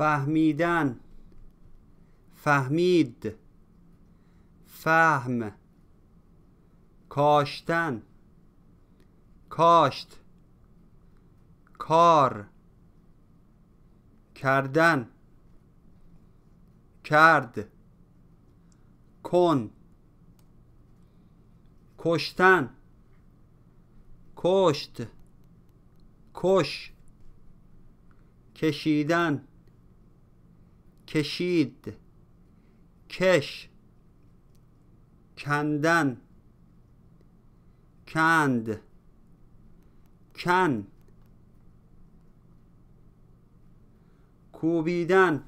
فهمیدن فهمید فهم کاشتن کاشت کار کردن کرد کن کشتن کشت کش کشیدن کشید کش کندن کند کن کوبیدن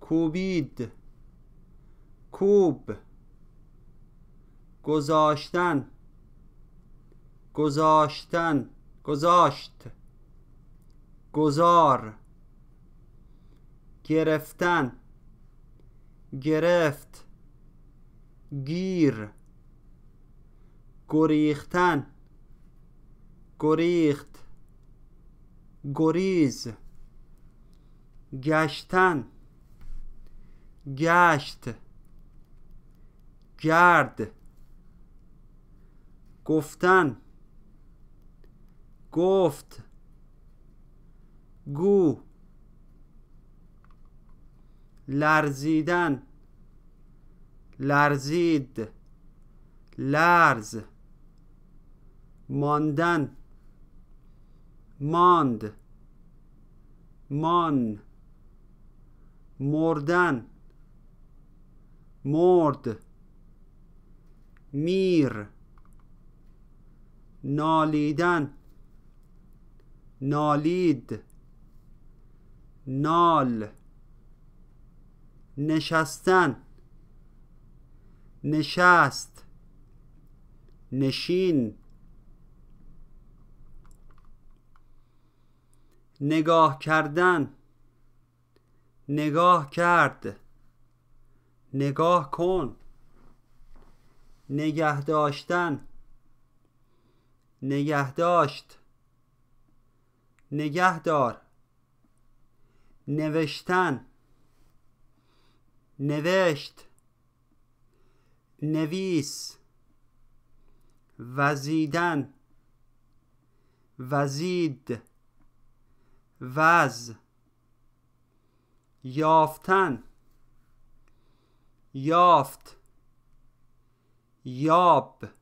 کوبید کوب گذاشتن گذاشتن گذاشت گذار گرفتن گرفت گیر گریختن گریخت گریز گشتن گشت گرد گفتن گفت گو لرزیدن لرزید لرز ماندن ماند مان مردن مرد میر نالیدن نالید نال نشستن نشست نشین نگاه کردن نگاه کرد نگاه کن نگه داشتن نگه داشت نگه دار نوشتن نوشت نویس وزیدن وزید وز یافتن یافت یاب